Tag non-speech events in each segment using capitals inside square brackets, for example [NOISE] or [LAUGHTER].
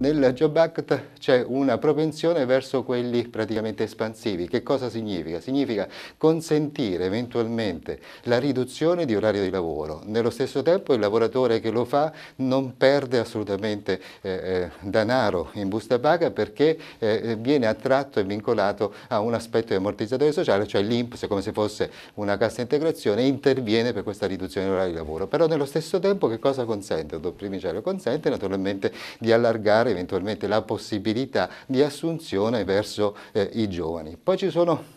Nel Job Act c'è una propensione verso quelli praticamente espansivi. Che cosa significa? Significa consentire eventualmente la riduzione di orario di lavoro. Nello stesso tempo il lavoratore che lo fa non perde assolutamente eh, eh danaro in busta paga perché eh, eh, viene attratto e vincolato a un aspetto di ammortizzatore sociale, cioè l'INPS come se fosse una cassa integrazione interviene per questa riduzione di orario di lavoro. Però nello stesso tempo che cosa consente? Il dottor consente naturalmente di allargare eventualmente la possibilità di assunzione verso eh, i giovani. Poi ci sono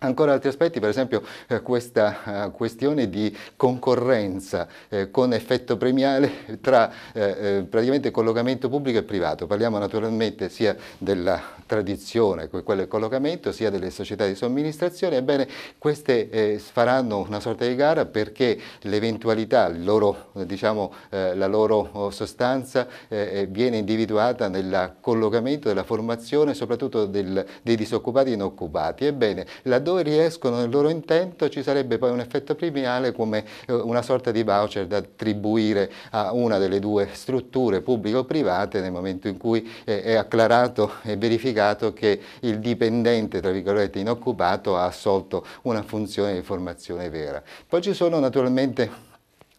Ancora altri aspetti, per esempio eh, questa eh, questione di concorrenza eh, con effetto premiale tra eh, eh, praticamente collocamento pubblico e privato. Parliamo naturalmente sia della tradizione, quello del collocamento, sia delle società di somministrazione. Ebbene, queste eh, faranno una sorta di gara perché l'eventualità, diciamo, la loro oh, sostanza viene individuata nel collocamento, della formazione, soprattutto del, dei disoccupati e inoccupati. Ebbene, la dove riescono nel loro intento ci sarebbe poi un effetto premiale come eh, una sorta di voucher da attribuire a una delle due strutture pubblico-private nel momento in cui è acclarato e verificato che il dipendente, tra virgolette, inoccupato ha assolto una funzione di formazione vera. Poi ci sono naturalmente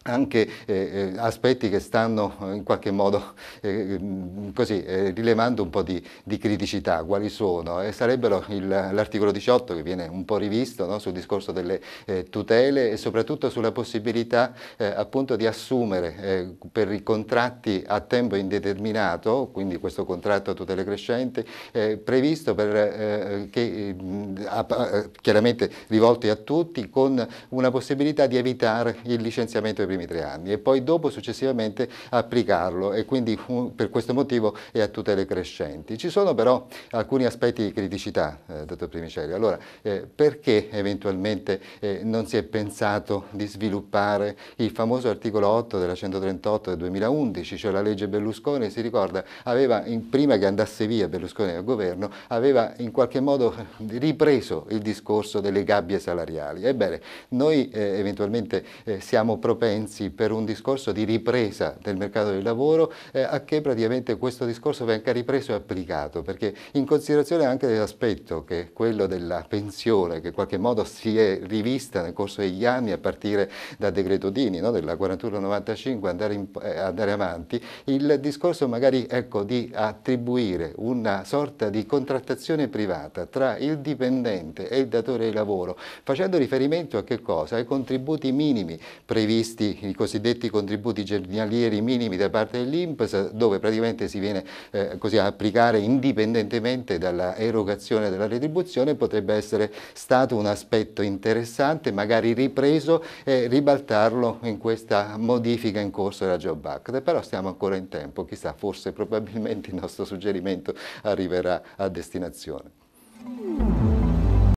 anche eh, eh, aspetti che stanno eh, in qualche modo [LAUGHS] eh, mm, così, eh, rilevando un po' di, di, criticità, quali sono? E eh, sarebbero l'articolo 18 che viene un po' rivisto no? sul discorso delle tutele e soprattutto sulla possibilità appunto di assumere per i contratti a tempo indeterminato, quindi questo contratto a tutele crescenti, previsto per, che, mm, a, chiaramente rivolto a tutti con una possibilità di evitare il licenziamento dei primi tre anni e poi dopo successivamente applicarlo e quindi per questo motivo è a tutele crescenti. Ci sono però alcuni aspetti di criticità, eh, dottor Primicelli. Allora, eh, perché eventualmente eh, non si è pensato di sviluppare il famoso articolo 8 della 138 del 2011, cioè la legge Berlusconi, si ricorda, aveva in, prima che andasse via Berlusconi al governo, aveva in qualche modo eh, ripreso il discorso delle gabbie salariali. Ebbene, noi eh, eventualmente eh, siamo propensi anzi per un discorso di ripresa del mercato del lavoro eh, a che praticamente questo discorso venga ripreso e applicato, perché in considerazione anche dell'aspetto che è quello della pensione, che in qualche modo si è rivista nel corso degli anni a partire da Decreto Dini, no? della 41-95, andare, eh, andare avanti, il discorso magari ecco, di attribuire una sorta di contrattazione privata tra il dipendente e il datore di lavoro, facendo riferimento a che cosa? Ai contributi minimi previsti i cosiddetti contributi giornalieri minimi da parte dell'INPS, dove praticamente si viene eh, così a applicare indipendentemente dalla erogazione della retribuzione, potrebbe essere stato un aspetto interessante, magari ripreso e ribaltarlo in questa modifica in corso della Job Act, però stiamo ancora in tempo, chissà, forse probabilmente il nostro suggerimento arriverà a destinazione.